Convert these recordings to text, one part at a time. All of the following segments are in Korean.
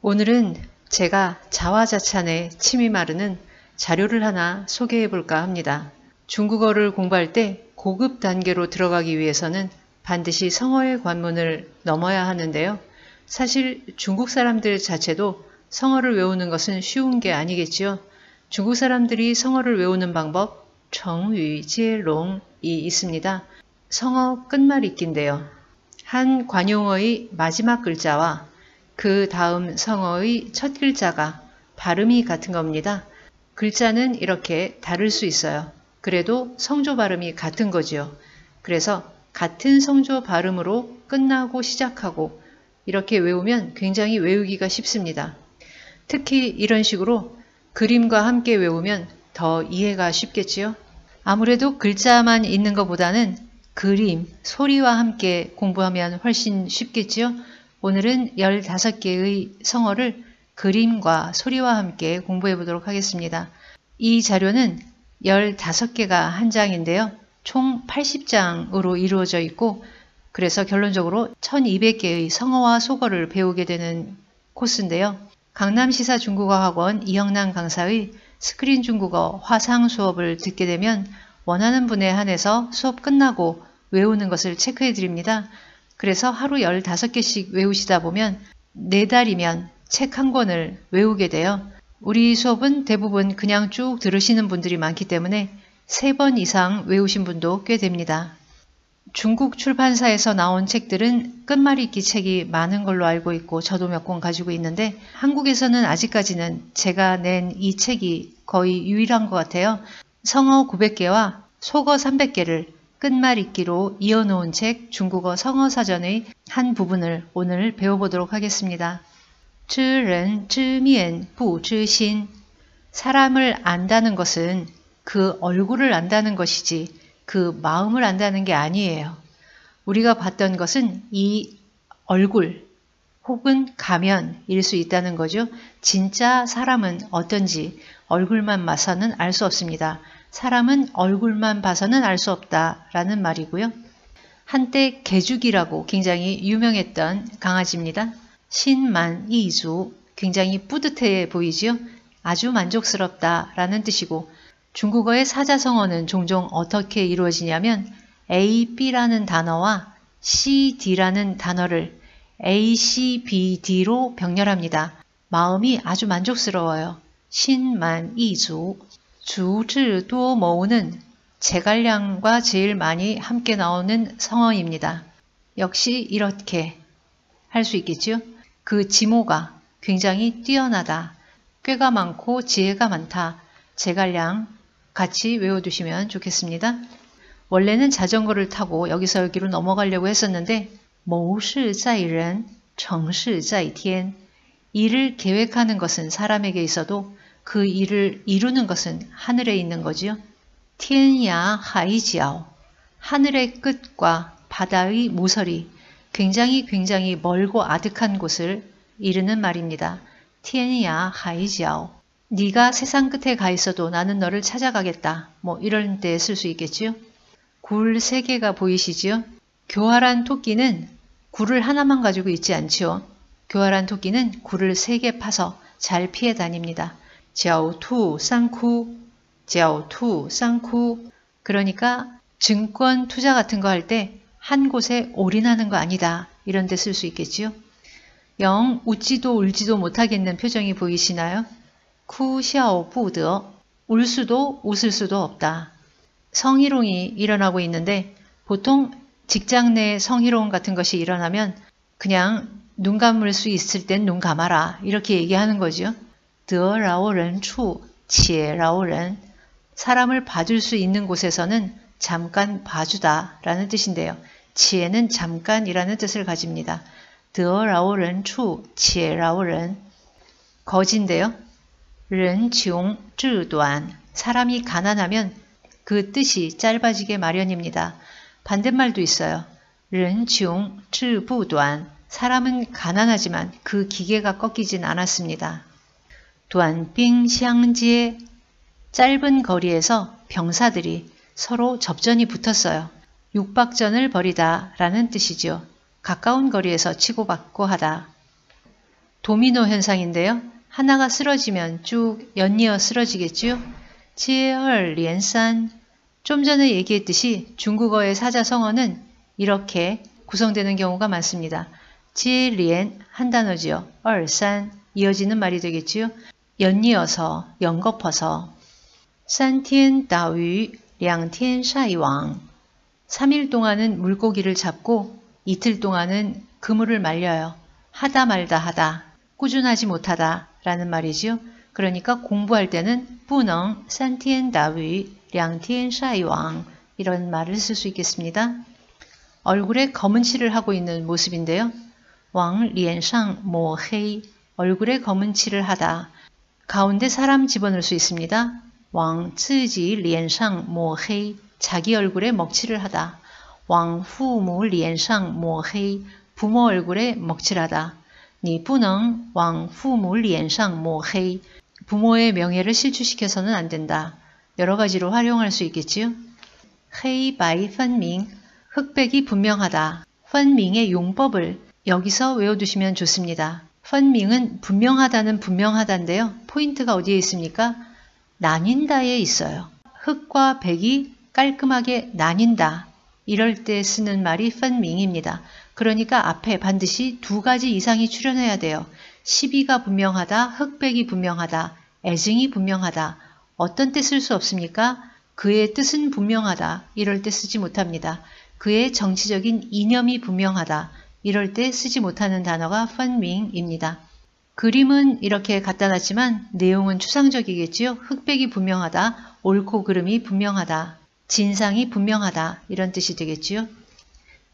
오늘은 제가 자화자찬에 침이 마르는 자료를 하나 소개해 볼까 합니다. 중국어를 공부할 때 고급 단계로 들어가기 위해서는 반드시 성어의 관문을 넘어야 하는데요. 사실 중국 사람들 자체도 성어를 외우는 것은 쉬운 게 아니겠지요. 중국 사람들이 성어를 외우는 방법 정위지롱이 있습니다. 성어 끝말잇기인데요. 한 관용어의 마지막 글자와 그 다음 성어의 첫 글자가 발음이 같은 겁니다. 글자는 이렇게 다를 수 있어요. 그래도 성조 발음이 같은 거지요. 그래서 같은 성조 발음으로 끝나고 시작하고 이렇게 외우면 굉장히 외우기가 쉽습니다. 특히 이런 식으로 그림과 함께 외우면 더 이해가 쉽겠지요. 아무래도 글자만 있는 것보다는 그림, 소리와 함께 공부하면 훨씬 쉽겠지요. 오늘은 15개의 성어를 그림과 소리와 함께 공부해 보도록 하겠습니다. 이 자료는 15개가 한 장인데요. 총 80장으로 이루어져 있고 그래서 결론적으로 1200개의 성어와 속어를 배우게 되는 코스인데요. 강남시사 중국어학원 이영남 강사의 스크린 중국어 화상 수업을 듣게 되면 원하는 분에 한해서 수업 끝나고 외우는 것을 체크해 드립니다. 그래서 하루 15개씩 외우시다 보면 4달이면 책 한 권을 외우게 돼요. 우리 수업은 대부분 그냥 쭉 들으시는 분들이 많기 때문에 3번 이상 외우신 분도 꽤 됩니다. 중국 출판사에서 나온 책들은 끝말잇기 책이 많은 걸로 알고 있고 저도 몇 권 가지고 있는데 한국에서는 아직까지는 제가 낸 이 책이 거의 유일한 것 같아요. 성어 900개와 속어 300개를 끝말잇기로 이어놓은 책 중국어 성어사전의 한 부분을 오늘 배워보도록 하겠습니다. 知人知面不知心 사람을 안다는 것은 그 얼굴을 안다는 것이지 그 마음을 안다는 게 아니에요. 우리가 봤던 것은 이 얼굴 혹은 가면일 수 있다는 거죠. 진짜 사람은 어떤지 얼굴만 마서는알 수 없습니다. 사람은 얼굴만 봐서는 알 수 없다라는 말이고요. 한때 개죽이라고 굉장히 유명했던 강아지입니다. 신만이수 굉장히 뿌듯해 보이지요. 아주 만족스럽다라는 뜻이고 중국어의 사자성어는 종종 어떻게 이루어지냐면 A, B라는 단어와 C, D라는 단어를 A, C, B, D로 병렬합니다. 마음이 아주 만족스러워요. 신만이수 주지도 모우는 제갈량과 제일 많이 함께 나오는 성어입니다. 역시 이렇게 할 수있겠죠그 지모가 굉장히 뛰어나다. 꾀가 많고 지혜가 많다. 제갈량 같이 외워두시면 좋겠습니다. 원래는 자전거를 타고 여기서 여기로 넘어가려고 했었는데 모시在人, 정시在天 일을 계획하는 것은 사람에게 있어도 그 일을 이루는 것은 하늘에 있는 거지요. 티엔야 하이지아오. 하늘의 끝과 바다의 모서리, 굉장히 굉장히 멀고 아득한 곳을 이르는 말입니다. 티엔야 하이지아오. 네가 세상 끝에 가 있어도 나는 너를 찾아가겠다. 뭐 이런 때 쓸 수 있겠지요. 굴 세 개가 보이시지요? 교활한 토끼는 굴을 하나만 가지고 있지 않지요. 교활한 토끼는 굴을 세 개 파서 잘 피해 다닙니다. 자오투쌍쿠, 자오투쌍쿠. 그러니까 증권 투자 같은 거 할 때 한 곳에 올인하는 거 아니다. 이런 데 쓸 수 있겠지요. 영 웃지도 울지도 못하겠는 표정이 보이시나요? 쿠샤오부드어 울 수도 웃을 수도 없다. 성희롱이 일어나고 있는데 보통 직장 내 성희롱 같은 것이 일어나면 그냥 눈 감을 수 있을 땐 눈 감아라 이렇게 얘기하는 거지요. 得饶人处且饶人사람을 봐줄 수 있는 곳에서는 잠깐 봐주다 라는 뜻인데요. 지혜는 잠깐이라는 뜻을 가집니다. 더라오른 추 지혜라오른 거진데요. 른지용 쯔안 사람이 가난하면 그 뜻이 짧아지게 마련입니다. 반대말도 있어요. 른지용 쯔부안 사람은 가난하지만 그 기계가 꺾이진 않았습니다. 두안빙샹지의 짧은 거리에서 병사들이 서로 접전이 붙었어요. 육박전을 벌이다 라는 뜻이지요. 가까운 거리에서 치고받고 하다. 도미노 현상인데요. 하나가 쓰러지면 쭉 연이어 쓰러지겠지요. 지얼 리엔산 좀 전에 얘기했듯이 중국어의 사자성어는 이렇게 구성되는 경우가 많습니다. 지리엔 한 단어지요. 얼산 이어지는 말이 되겠지요. 연이어서 연거퍼서 산티엔 다위 량티엔 샤이왕 3일 동안은 물고기를 잡고 이틀 동안은 그물을 말려요. 하다 말다 하다 꾸준하지 못하다 라는 말이지요. 그러니까 공부할 때는 뿌넝 산티엔 다위 량티엔 샤이왕 이런 말을 쓸 수 있겠습니다. 얼굴에 검은 칠을 하고 있는 모습인데요. 왕 리엔상 모헤이 얼굴에 검은 칠을 하다 가운데 사람 집어넣을 수 있습니다. 왕, 츠지 리엔상, 모헤이, 자기 얼굴에 먹칠을 하다. 왕, 후무, 리엔상, 모헤이, 부모 얼굴에 먹칠하다. 니부能 왕, 후무, 리엔상, 모헤이, 부모의 명예를 실추시켜서는 안 된다. 여러 가지로 활용할 수 있겠지요. 헤이 바이 펀밍, 흑백이 분명하다. 펀밍의 용법을 여기서 외워두시면 좋습니다. 펀밍은 분명하다는 분명하다인데요. 포인트가 어디에 있습니까? 나뉜다에 있어요. 흙과 백이 깔끔하게 나뉜다. 이럴 때 쓰는 말이 펀밍입니다. 그러니까 앞에 반드시 두 가지 이상이 출연해야 돼요. 시비가 분명하다, 흑백이 분명하다, 애증이 분명하다. 어떤 때 쓸 수 없습니까? 그의 뜻은 분명하다. 이럴 때 쓰지 못합니다. 그의 정치적인 이념이 분명하다. 이럴 때 쓰지 못하는 단어가 펀밍입니다. 그림은 이렇게 간단하지만 내용은 추상적이겠지요. 흑백이 분명하다, 옳고 그름이 분명하다, 진상이 분명하다 이런 뜻이 되겠지요.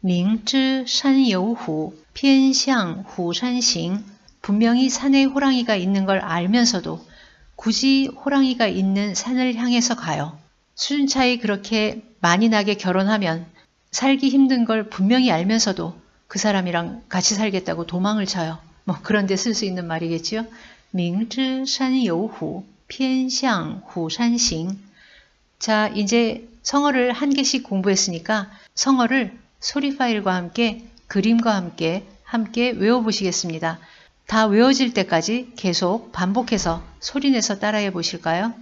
밍明知여우후偏向 후산싱 분명히 산에 호랑이가 있는 걸 알면서도 굳이 호랑이가 있는 산을 향해서 가요. 수준 차이 그렇게 많이 나게 결혼하면 살기 힘든 걸 분명히 알면서도 그 사람이랑 같이 살겠다고 도망을 쳐요. 뭐 그런데 쓸 수 있는 말이겠지요. 明知山有虎,偏向虎山行. 자, 이제 성어를 한 개씩 공부했으니까 성어를 소리 파일과 함께 그림과 함께 함께 외워보시겠습니다. 다 외워질 때까지 계속 반복해서 소리내서 따라해 보실까요?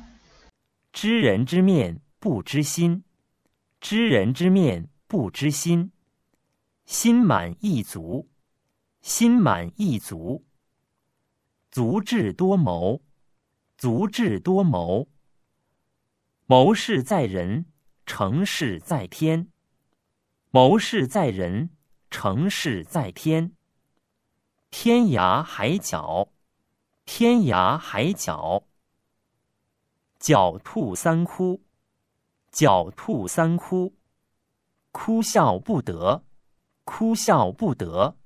知人知面不知心知人知面不知心心满意足，心满意足。足智多谋，足智多谋。谋事在人，成事在天。谋事在人，成事在天。天涯海角，天涯海角。狡兔三窟，狡兔三窟。哭笑不得。哭笑不得，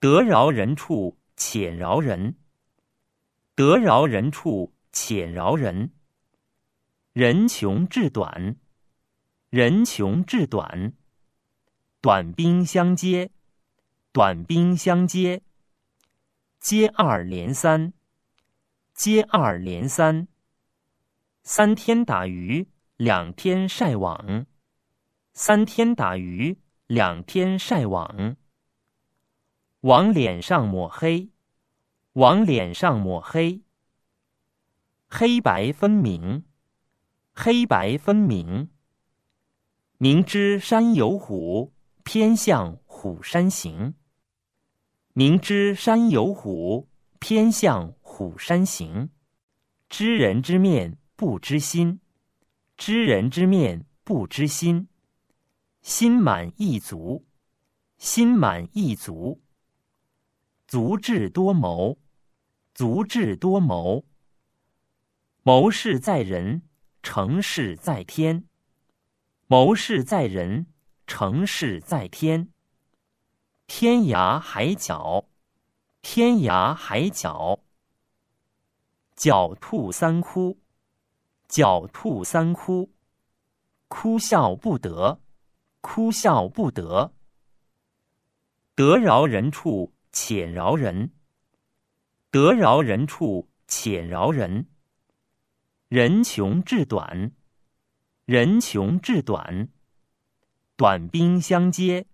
得饶人处且饶人，得饶人处且饶人。人穷志短，人穷志短，短兵相接，短兵相接，接二连三，接二连三，三天打鱼两天晒网，三天打鱼。两天晒网，往脸上抹黑，往脸上抹黑，黑白分明，黑白分明。明知山有虎，偏向虎山行。明知山有虎，偏向虎山行。知人知面不知心，知人知面不知心。心满意足，心满意足。足智多谋，足智多谋。谋事在人，成事在天。谋事在人，成事在天。天涯海角，天涯海角。狡兔三窟，狡兔三窟。哭笑不得。哭笑不得，得饶人处且饶人，得饶人处且饶人。人穷志短，人穷志短，短兵相接，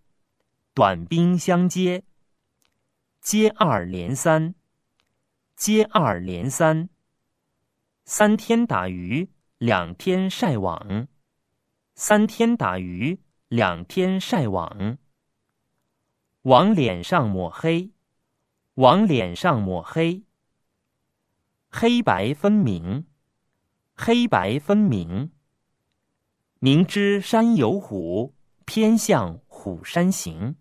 短兵相接，接二连三，接二连三，三天打鱼两天晒网，三天打鱼。两天晒网，往脸上抹黑，往脸上抹黑，黑白分明，黑白分明。明知山有虎，偏向虎山行。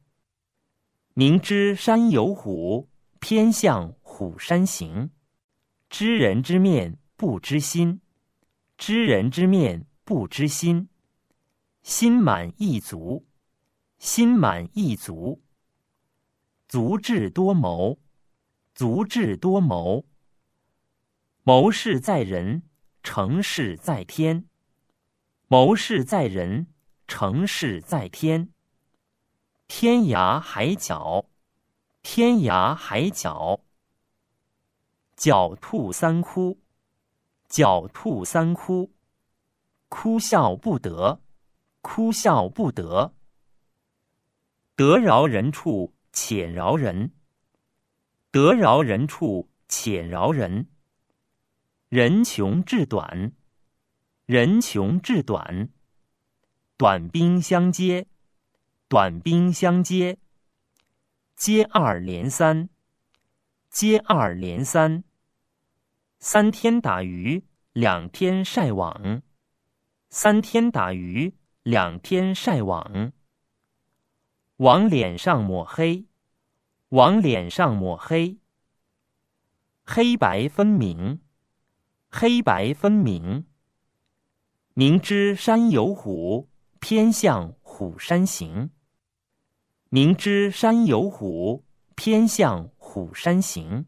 明知山有虎，偏向虎山行。知人知面不知心，知人知面不知心。心满意足，心满意足。足智多谋，足智多谋。谋事在人，成事在天。谋事在人，成事在天。天涯海角，天涯海角。狡兔三窟，狡兔三窟。哭笑不得。哭笑不得，得饶人处且饶人，得饶人处且饶人。人穷志短，人穷志短，短兵相接，短兵相接，接二连三，接二连三，三天打鱼两天晒网，三天打鱼。两天晒网，往脸上抹黑，往脸上抹黑，黑白分明，黑白分明。明知山有虎，偏向虎山行。明知山有虎，偏向虎山行。